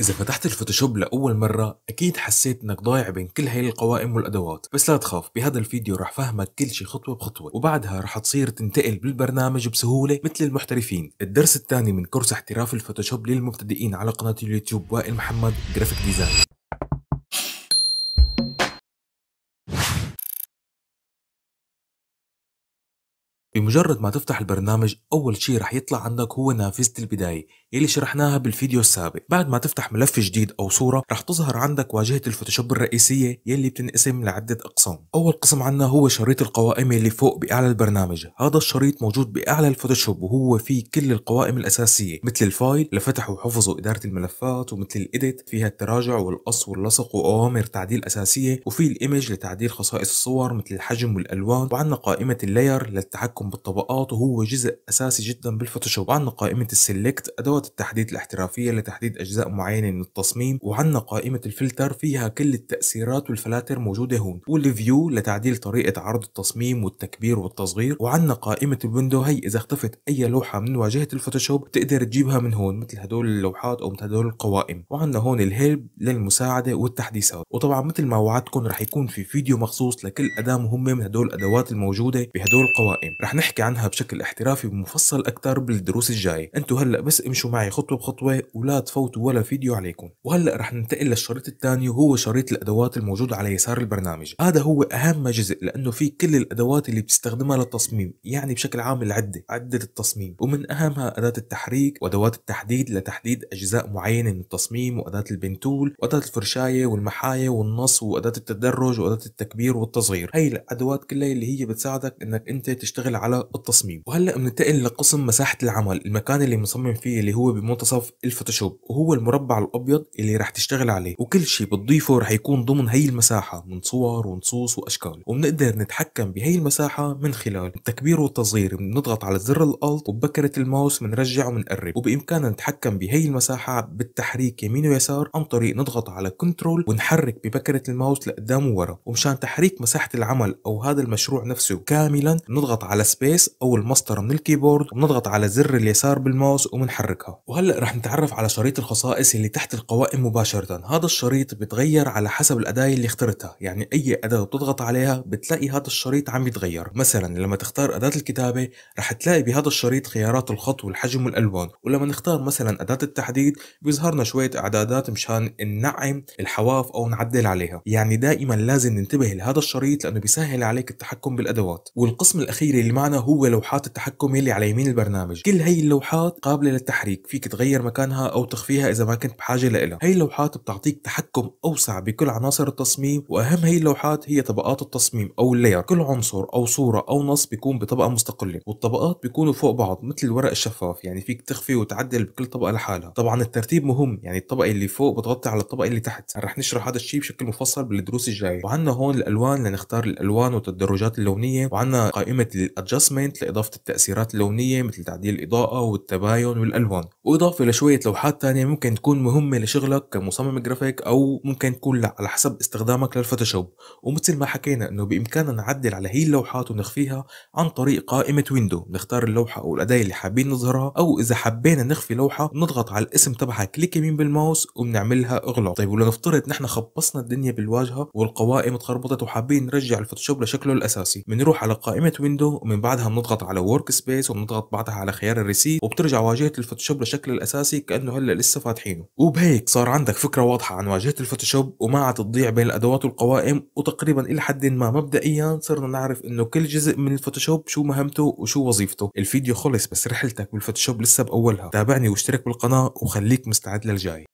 إذا فتحت الفوتوشوب لأول مرة أكيد حسيت إنك ضايع بين كل هاي القوائم والأدوات بس لا تخاف بهذا الفيديو رح فهمك كل شي خطوة بخطوة وبعدها رح تصير تنتقل بالبرنامج بسهولة مثل المحترفين الدرس الثاني من كورس احتراف الفوتوشوب للمبتدئين على قناة اليوتيوب وائل محمد جرافيك ديزاين بمجرد ما تفتح البرنامج أول شيء رح يطلع عندك هو نافذة البداية يلي شرحناها بالفيديو السابق بعد ما تفتح ملف جديد أو صورة رح تظهر عندك واجهة الفوتوشوب الرئيسية يلي بتنقسم لعدة أقسام أول قسم عندنا هو شريط القوائم يلي فوق بأعلى البرنامج هذا الشريط موجود بأعلى الفوتوشوب وهو فيه كل القوائم الأساسية مثل الفايل لفتح وحفظ وإدارة الملفات ومثل الإيديت فيها التراجع والقص واللصق وأوامر تعديل أساسية وفي الإيمج لتعديل خصائص الصور مثل الحجم والألوان وعندنا قائمة اللاير للتحكم وترتيبهم بالطبقات وهو جزء أساسي جدا بالفوتوشوب عندنا قائمة السيلكت أدوات التحديد الاحترافية لتحديد أجزاء معينة من التصميم وعندنا قائمة الفلتر فيها كل التأثيرات والفلاتر موجودة هون والفيو لتعديل طريقة عرض التصميم والتكبير والتصغير وعندنا قائمة الويندو هي إذا اختفت أي لوحة من واجهة الفوتوشوب بتقدر تجيبها من هون مثل هدول اللوحات أو مثل هدول القوائم وعندنا هون الهيلب للمساعدة والتحديثات وطبعا مثل ما وعدتكم رح يكون في فيديو مخصوص لكل أداة مهمة من هدول الأدوات الموجودة بهدول القوائم رح رح نحكي عنها بشكل احترافي ومفصل أكثر بالدروس الجاي انتوا هلأ بس امشوا معي خطوة بخطوة ولا تفوتوا ولا فيديو عليكم وهلأ رح ننتقل للشريط الثاني وهو شريط الأدوات الموجود على يسار البرنامج هذا هو أهم جزء لأنه فيه كل الأدوات اللي بتستخدمها للتصميم يعني بشكل عام العدة عدة التصميم ومن أهمها أداة التحريك وأدوات التحديد لتحديد أجزاء معينة من التصميم وأداة البنتول وأداة الفرشاية والمحاية والنص وأداة التدرج وأداة التكبير والتصغير هي الأدوات كلها اللي هي بتساعدك أنك أنت تشتغل على التصميم وهلا بننتقل لقسم مساحه العمل المكان اللي مصمم فيه اللي هو بمنتصف الفوتوشوب وهو المربع الابيض اللي رح تشتغل عليه وكل شيء بتضيفه رح يكون ضمن هي المساحه من صور ونصوص واشكال وبنقدر نتحكم بهي المساحه من خلال التكبير والتصغير بنضغط على زر الالت وبكره الماوس بنرجع وبنقرب وبامكاننا نتحكم بهي المساحه بالتحريك يمين ويسار عن طريق نضغط على كنترول ونحرك ببكره الماوس لقدام وورا ومشان تحريك مساحه العمل او هذا المشروع نفسه كاملا نضغط على سبيس او المسطره من الكيبورد وبنضغط على زر اليسار بالماوس وبنحركها وهلا رح نتعرف على شريط الخصائص اللي تحت القوائم مباشرة هذا الشريط بتغير على حسب الأداة اللي اخترتها يعني أي أداة بتضغط عليها بتلاقي هذا الشريط عم يتغير مثلا لما تختار أداة الكتابة رح تلاقي بهذا الشريط خيارات الخط والحجم والألوان ولما نختار مثلا أداة التحديد بيظهرنا شوية إعدادات مشان ننعم الحواف أو نعدل عليها يعني دائما لازم ننتبه لهذا الشريط لأنه بيسهل عليك التحكم بالأدوات والقسم الأخير اللي بمعنى هو لوحات التحكم يلي على يمين البرنامج كل هي اللوحات قابلة للتحريك فيك تغير مكانها أو تخفيها إذا ما كنت بحاجة لها هي اللوحات بتعطيك تحكم أوسع بكل عناصر التصميم وأهم هي اللوحات هي طبقات التصميم أو اللاير كل عنصر أو صورة أو نص بيكون بطبقة مستقلة والطبقات بيكونوا فوق بعض مثل الورق الشفاف يعني فيك تخفي وتعدل بكل طبقة لحالها طبعا الترتيب مهم يعني الطبقة اللي فوق بتغطي على الطبقة اللي تحت رح نشرح هذا الشيء بشكل مفصل بالدروس الجاية وعندنا هون الألوان لنختار الألوان والتدرجات اللونية وعندنا قائمة ادجستمنت لإضافة التأثيرات اللونية مثل تعديل الإضاءة والتباين والألوان وإضافة لشوية لوحات تانية ممكن تكون مهمة لشغلك كمصمم جرافيك أو ممكن تكون لا على حسب استخدامك للفوتوشوب ومثل ما حكينا إنه بإمكاننا نعدل على هي اللوحات ونخفيها عن طريق قائمة ويندو نختار اللوحة أو الأداة اللي حابين نظهرها أو إذا حبينا نخفي لوحة بنضغط على الاسم تبعها كليك يمين بالماوس وبنعملها إغلاق طيب ولنفترض نحن خبصنا الدنيا بالواجهة والقوائم تخربطت وحابين نرجع الفوتوشوب لشكله الأساسي بنروح على قائمة ويندو ومن من بعدها بنضغط على ورك سبيس وبنضغط بعدها على خيار الريسي وبترجع واجهه الفوتوشوب لشكل الاساسي كانه هلا لسه فاتحينه وبهيك صار عندك فكره واضحه عن واجهه الفوتوشوب وما عاد تضيع بين الادوات والقوائم وتقريبا الى حد ما مبدئيا صرنا نعرف انه كل جزء من الفوتوشوب شو مهمته وشو وظيفته الفيديو خلص بس رحلتك بالفوتوشوب لسه باولها تابعني واشترك بالقناه وخليك مستعد للجاي